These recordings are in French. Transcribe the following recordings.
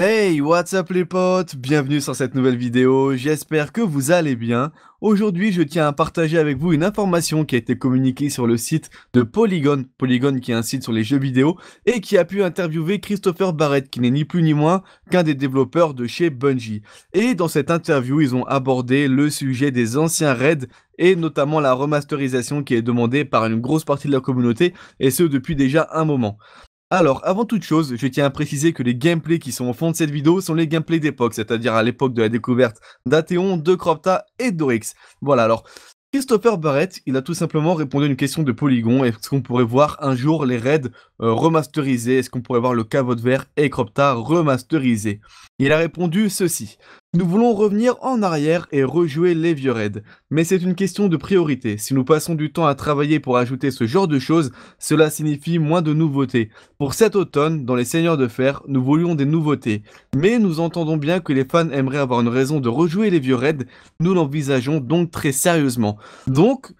Hey, what's up les potes Bienvenue sur cette nouvelle vidéo, j'espère que vous allez bien. Aujourd'hui, je tiens à partager avec vous une information qui a été communiquée sur le site de Polygon, Polygon qui est un site sur les jeux vidéo, et qui a pu interviewer Christopher Barrett, qui n'est ni plus ni moins qu'un des développeurs de chez Bungie. Et dans cette interview, ils ont abordé le sujet des anciens raids et notamment la remasterisation qui est demandée par une grosse partie de la communauté, et ce depuis déjà un moment. Alors, avant toute chose, je tiens à préciser que les gameplays qui sont au fond de cette vidéo sont les gameplays d'époque, c'est-à-dire à, l'époque de la découverte d'Athéon, de Cropta et d'Orix. Voilà, alors, Christopher Barrett, il a tout simplement répondu à une question de Polygon. Est-ce qu'on pourrait voir un jour les raids euh, remasterisés Est-ce qu'on pourrait voir le de Vert et Cropta remasterisés il a répondu ceci. Nous voulons revenir en arrière et rejouer les vieux raids. Mais c'est une question de priorité. Si nous passons du temps à travailler pour ajouter ce genre de choses, cela signifie moins de nouveautés. Pour cet automne, dans les Seigneurs de Fer, nous voulions des nouveautés. Mais nous entendons bien que les fans aimeraient avoir une raison de rejouer les vieux raids. Nous l'envisageons donc très sérieusement. Donc,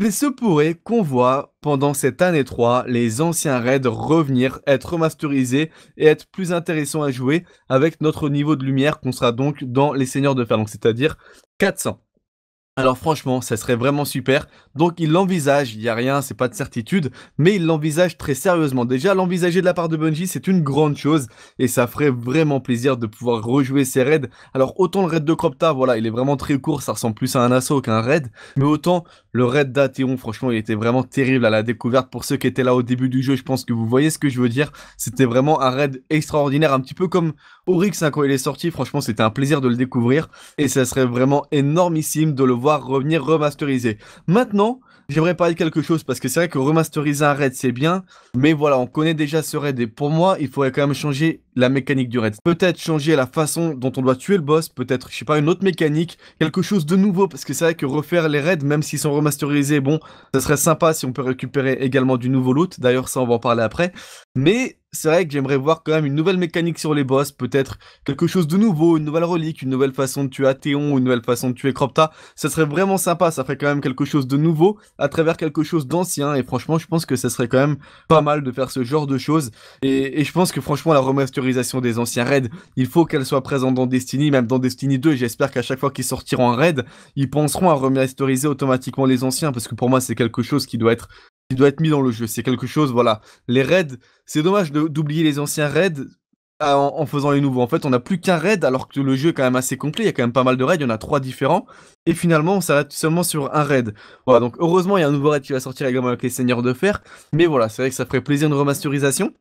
il se pourrait qu'on voit pendant cette année 3 les anciens raids revenir, être remasterisés et être plus intéressants à jouer avec notre niveau de lumière qu'on sera donc dans les seigneurs de fer, donc c'est-à-dire 400. Alors franchement, ça serait vraiment super. Donc il l'envisage, il n'y a rien, c'est pas de certitude, mais il l'envisage très sérieusement. Déjà, l'envisager de la part de Bungie, c'est une grande chose, et ça ferait vraiment plaisir de pouvoir rejouer ces raids. Alors autant le raid de Cropta, voilà, il est vraiment très court, ça ressemble plus à un assaut qu'un raid, mais autant le raid d'Athéon, franchement, il était vraiment terrible à la découverte. Pour ceux qui étaient là au début du jeu, je pense que vous voyez ce que je veux dire. C'était vraiment un raid extraordinaire, un petit peu comme Oryx hein, quand il est sorti, franchement, c'était un plaisir de le découvrir, et ça serait vraiment énormissime de le voir revenir remasteriser. Maintenant, j'aimerais parler de quelque chose parce que c'est vrai que remasteriser un raid c'est bien, mais voilà, on connaît déjà ce raid et pour moi, il faudrait quand même changer la mécanique du raid. Peut-être changer la façon dont on doit tuer le boss, peut-être, je sais pas, une autre mécanique, quelque chose de nouveau parce que c'est vrai que refaire les raids, même s'ils sont remasterisés, bon, ça serait sympa si on peut récupérer également du nouveau loot. D'ailleurs, ça on va en parler après. Mais c'est vrai que j'aimerais voir quand même une nouvelle mécanique sur les boss, peut-être quelque chose de nouveau, une nouvelle relique, une nouvelle façon de tuer Athéon, une nouvelle façon de tuer Cropta. Ça serait vraiment sympa, ça ferait quand même quelque chose de nouveau à travers quelque chose d'ancien. Et franchement, je pense que ça serait quand même pas mal de faire ce genre de choses. Et, je pense que franchement, la remasterisation des anciens raids, il faut qu'elle soit présente dans Destiny, même dans Destiny 2. J'espère qu'à chaque fois qu'ils sortiront un raid, ils penseront à remasteriser automatiquement les anciens, parce que pour moi, c'est quelque chose qui doit être il doit être mis dans le jeu. C'est quelque chose, voilà. Les raids, c'est dommage d'oublier les anciens raids ah, en, faisant les nouveaux. En fait, on n'a plus qu'un raid, alors que le jeu est quand même assez complet. Il y a quand même pas mal de raids, il y en a trois différents. Et finalement, on s'arrête seulement sur un raid. Voilà, donc heureusement, il y a un nouveau raid qui va sortir également avec les Seigneurs de Fer. Mais voilà, c'est vrai que ça ferait plaisir une remasterisation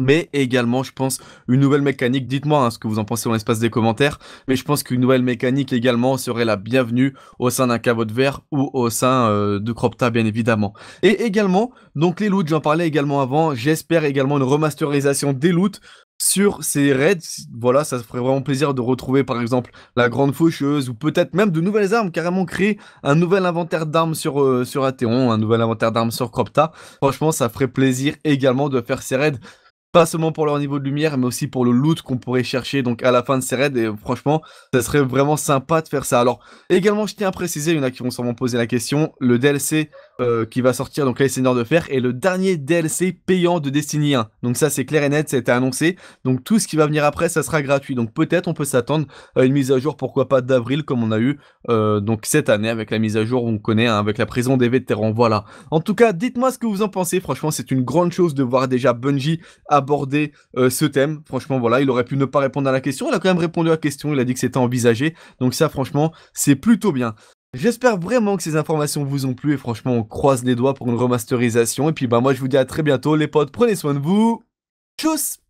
mais également, je pense, une nouvelle mécanique. Dites-moi hein, ce que vous en pensez dans l'espace des commentaires, mais je pense qu'une nouvelle mécanique également serait la bienvenue au sein d'un caveau de verre ou au sein euh, de Cropta, bien évidemment. Et également, donc les loots, j'en parlais également avant, j'espère également une remasterisation des loots sur ces raids. Voilà, ça ferait vraiment plaisir de retrouver par exemple la grande faucheuse ou peut-être même de nouvelles armes, carrément créer un nouvel inventaire d'armes sur, euh, sur Athéon, un nouvel inventaire d'armes sur Cropta. Franchement, ça ferait plaisir également de faire ces raids pas seulement pour leur niveau de lumière, mais aussi pour le loot qu'on pourrait chercher donc à la fin de ces raids. Et franchement, ça serait vraiment sympa de faire ça. Alors, également, je tiens à préciser, il y en a qui vont sûrement poser la question, le DLC euh, qui va sortir, donc les Seigneurs de Fer, est le dernier DLC payant de Destiny 1. Donc ça, c'est clair et net, ça a été annoncé. Donc tout ce qui va venir après, ça sera gratuit. Donc peut-être on peut s'attendre à une mise à jour, pourquoi pas d'avril, comme on a eu euh, donc cette année avec la mise à jour, où on connaît, hein, avec la prison des vétérans. Voilà. En tout cas, dites-moi ce que vous en pensez. Franchement, c'est une grande chose de voir déjà Bungie à aborder euh, ce thème. Franchement, voilà, il aurait pu ne pas répondre à la question. Il a quand même répondu à la question. Il a dit que c'était envisagé. Donc ça, franchement, c'est plutôt bien. J'espère vraiment que ces informations vous ont plu et franchement, on croise les doigts pour une remasterisation. Et puis, bah, moi, je vous dis à très bientôt, les potes. Prenez soin de vous. Tchuss